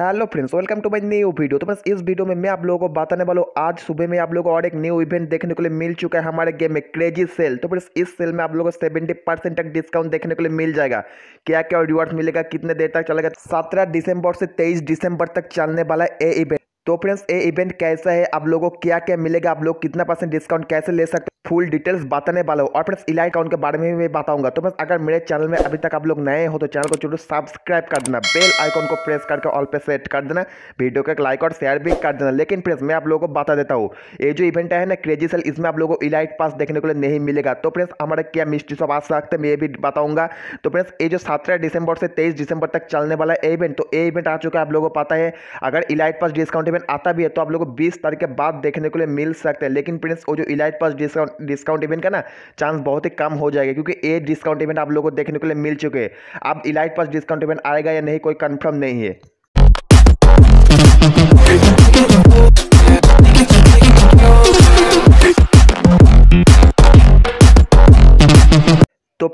hello friends welcome to my new video तो बस इस वीडियो में मैं आप लोगों को बताने वाला हूँ आज सुबह में आप लोगों को और एक न्यू इवेंट देखने को लिए मिल चुका है हमारे गेम में क्रेजी सेल तो फ्रेंड्स इस सेल में आप लोगों को सेवेंटी परसेंट तक डिस्काउंट देखने को लिए मिल जाएगा क्या क्या रिवार्ड मिलेगा कितने देर तक चलेगा सत्रह दिसंबर से तेईस दिसंबर तक चलने वाला ए इवेंट तो फ्रेंड्स ये इवेंट कैसा है आप लोगों को क्या क्या मिलेगा आप लोग कितना परसेंट डिस्काउंट कैसे ले सकते फुल डिटेल्स बताने वाला हूँ और फ्रेंड्स इलाइट अकाउंट के बारे में भी बताऊंगा तो बस अगर मेरे चैनल में अभी तक आप लोग नए हो तो चैनल को जरूर सब्सक्राइब कर देना बेल आइकॉन को प्रेस करके ऑल पे सेट कर देना वीडियो को एक लाइक और शेयर भी कर देना लेकिन फ्रेंड्स मैं आप लोगों को बता देता हूँ ये जो इवेंट है ना क्रेजी सेल इसमें आप लोगों को इलाइट पास देखने को लिए नहीं मिलेगा तो फ्रेंड्स हमारे क्या मिस्ट्री सब आ सकते हैं मैं ये भी बताऊँगा तो फ्रेंड्स ये जो सत्रह दिसंबर से तेईस दिसंबर तक चलने वाला है इवेंट तो ये इवेंट आ चुका है आप लोगों को पता है अगर इलाइट पास डिस्काउंट इवेंट आता भी है तो आप लोग को बीस तारीख के बाद देखने को लिए मिल सकते हैं लेकिन फ्रेंड्स वो जो elite pass discount discount event का ना चांस बहुत ही कम हो जाएगा क्योंकि एट डिस्काउंट इवेंट आप लोगों को देखने के लिए मिल चुके हैं अब इलाइट पास डिस्काउंट इवेंट आएगा या नहीं कोई कन्फर्म नहीं है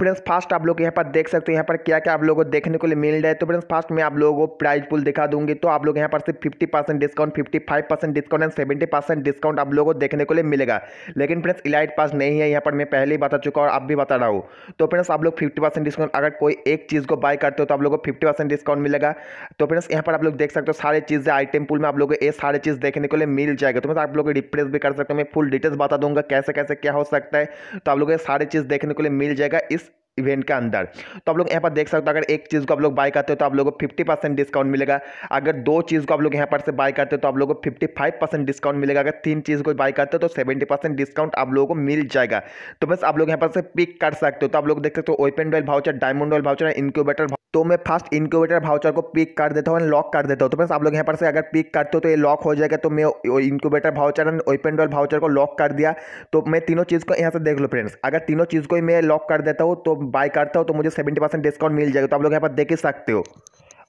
फ्रेंड्स फास्ट आप लोग यहाँ पर देख सकते हो यहाँ पर क्या क्या आप लोगों को देखने को लिए मिल रहा है तो फ्रेंड्स फास्ट मैं आप लोगों को प्राइज पुल दिखा दूंगी तो आप लोग यहाँ पर सिर्फ fifty percent discount fifty five percent discount and seventy percent discount आप लोगों को देखने को लिए मिलेगा लेकिन फ्रेंड्स इलाइट पास नहीं है यहाँ पर मैं पहले ही बता चुका और आप भी बता रहा हूँ तो फ्रेंड्स आप लोग फिफ्टी परसेंट डिस्काउंट अगर कोई एक चीज़ को बाय करते हो तो आप लोग को फिफ्टी परसेंट डिस्काउंट मिलेगा तो फ्रेंड्स यहाँ पर आप लोग देख सकते हो सारे चीज़ें आइटम पुल में आप लोगों को ये सारे चीज़ देखने को लिए मिल जाएगा तो आप लोग रिप्लेस भी कर सकते हो मैं फुल डिटेल्स बता दूंगा कैसे कैसे क्या हो सकता है तो आप लोग ये सारे चीज़ देखने को लिए मिल जाएगा इस इवेंट के अंदर तो आप लोग यहाँ पर देख सकते हो अगर एक चीज़ को आप लोग बाय करते हो तो आप लोगों को फिफ्टी परसेंट डिस्काउंट मिलेगा अगर दो चीज़ को आप लोग यहाँ पर से बाय करते हो तो आप लोगों को फिफ्टी फाइव परसेंट डिस्काउंट मिलेगा अगर तीन चीज़ को बाय करते हो तो सेवेंटी परसेंट डिस्काउंट आप लोगों को मिल जाएगा तो बस आप लोग यहाँ पर से पिक कर सकते हो तो आप लोग देख सकते हो open doll voucher diamond royale voucher incubator तो मैं फास्ट इंक्यूबेटर भाउचर को पिक कर देता हूँ एंड लॉक कर देता हूँ तो फ्रेंड्स आप लोग यहाँ पर से अगर पिक करते हो तो ये लॉक हो जाएगा तो मैं incubator voucher and open doll voucher को लॉक कर दिया तो मैं तीनों चीज़ को यहाँ से देख लो फ्रेंड्स अगर तीनों चीज़ को ही मैं लॉक कर देता हूँ तो बाय करता हूँ तो मुझे सेवेंटी डिस्काउंट मिल जाएगा तो आप लोग यहाँ पर देख ही सकते हो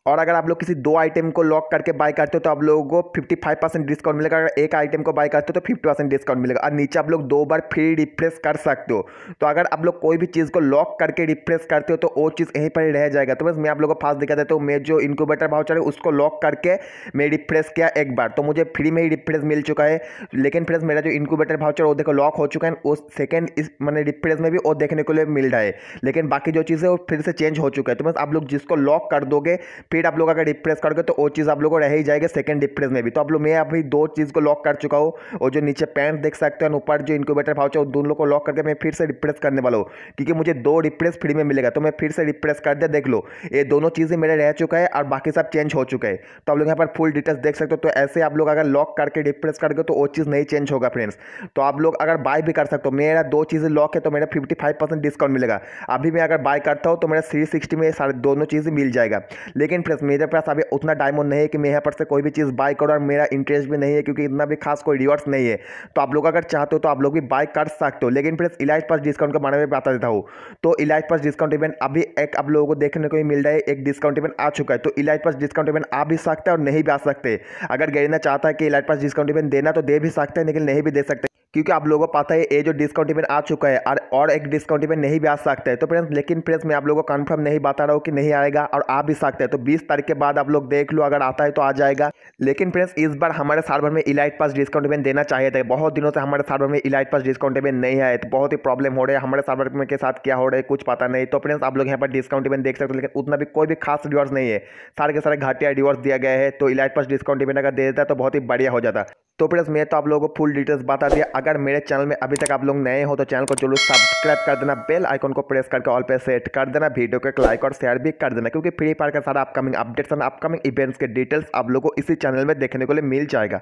और अगर आप लोग किसी दो आइटम को लॉक करके बाय करते हो तो आप लोगों को 55 परसेंट डिस्काउंट मिलेगा अगर एक आइटम को बाय करते हो तो 50 परसेंट डिस्काउंट मिलेगा और नीचे आप लोग दो बार फ्री रिफ्रेश कर सकते हो तो अगर आप लोग कोई भी चीज़ को लॉक करके रिफ्रेश करते हो तो वो चीज़ यहीं पर रह जाएगा तो बस मैं आप लोगों को फास्ट दिखा देता हूँ तो मैं जो इनक्यूबेटर भाव है उसको लॉक करके मैं रिफ्रेश किया एक बार तो मुझे फ्री में ही रिफ्रेश मिल चुका है लेकिन फ्रेंड्स मेरा जो इनक्यूबेटर भाउचर वो देखो लॉक हो चुका है उस सेकंड इस मैंने रिफ्रेश में भी वो देखने के लिए मिल रहा है लेकिन बाकी जो चीज़ है वो फिर से चेंज हो चुका है तो बस आप लोग जिसको लॉक कर दोगे फिर आप लोग अगर डिप्रेस करोगे तो वो चीज़ आप लोग को रह ही जाएगी सेकंड डिप्रेस में भी तो आप लोग मैं अभी दो चीज़ को लॉक कर चुका हूँ और जो नीचे पैंट देख सकते हैं ऊपर जो इंक्यूबेटर भाव चाहे दोनों को लॉक करके मैं फिर से रिप्रेस करने वाला हूँ क्योंकि मुझे दो रिप्रेस फ्री में मिलेगा तो मैं फिर से रिप्रेस कर दिया देख लो ये दोनों चीज़ें मेरे रह चुका है और बाकी सब चेंज हो चुका है तो आप लोग यहाँ पर फुल डिटेल्स देख सकते हो तो ऐसे आप लोग अगर लॉक करके डिप्रेस करके तो वो चीज़ नहीं चेंज होगा फ्रेंड्स तो आप लोग अगर बाय भी कर सकते हो मेरा दो चीज़ें लॉक है तो मेरा फिफ्टी फाइव परसेंट डिस्काउंट मिलेगा अभी मैं अगर बाय करता हूँ तो मेरा थ्री सिक्सटी में सारे दोनों चीज़ें मिल जाएगा लेकिन फ्रेंड्स मेरे पास अभी उतना डायमंड नहीं है कि मैं यहाँ पर से कोई भी चीज़ बाय करूँ और मेरा इंटरेस्ट भी नहीं है क्योंकि इतना भी खास कोई रिवर्स नहीं है तो आप लोग अगर चाहते हो तो आप लोग भी बाय कर सकते हो लेकिन फ्रेंड्स इलाइट पास डिस्काउंट के बारे में बता देता हूँ तो इलाइट पास डिस्काउंट इवेंट अभी एक आप लोगों को देखने को ही मिल रहा है एक डिस्काउंट इवेंट आ चुका है तो इलाइट पास डिस्काउंट इवेंट आ भी सकता है और नहीं भी आ सकते अगर गरीना चाहता है कि इलाइट पास डिस्काउंट इवेंट देना तो दे भी सकते हैं लेकिन नहीं भी दे सकते क्योंकि आप लोगों को पता है ये जो डिस्काउंट इवेंट आ चुका है और और एक डिस्काउंट इवेंट नहीं भी आ सकता है तो फ्रेंड्स लेकिन फ्रेंड्स मैं आप लोगों को कंफर्म नहीं बता रहा हूँ कि नहीं आएगा और आ भी सकता है तो 20 तारीख के बाद आप लोग देख लो अगर आता है तो आ जाएगा लेकिन फ्रेंड्स इस बार हमारे सार्वर में इलाइट पास डिस्काउंट इवेंट देना चाहिए था बहुत दिनों से हमारे सार्वर में इलाइट पास डिस्काउंट इवेंट नहीं आए तो बहुत ही प्रॉब्लम हो रहा है हमारे सार्वर के साथ क्या हो रहा है कुछ पता नहीं तो फ्रेंड्स आप लोग यहाँ पर डिस्काउंट इवेंट देख सकते हो लेकिन उतना भी कोई भी खास रिवॉर्स नहीं है सारे के सारे घाटिया रिवॉर्स दिया गया है तो इलाइट पास डिस्काउंट इवेंट अगर दे देता तो बहुत ही बढ़िया हो जाता तो फ्रेंड्स मैं तो आप लोगों को फुल डिटेल्स बता दिया अगर मेरे चैनल में अभी तक आप लोग नए हो तो चैनल को जरूर सब्सक्राइब कर देना बेल आइकन को प्रेस करके ऑल पे सेट कर देना वीडियो को एक लाइक और शेयर भी कर देना क्योंकि फ्री फायर का सारा अपकमिंग अपडेट्स और अपकमिंग इवेंट्स के डिटेल्स आप लोग को इसी चैनल में देखने को लिए मिल जाएगा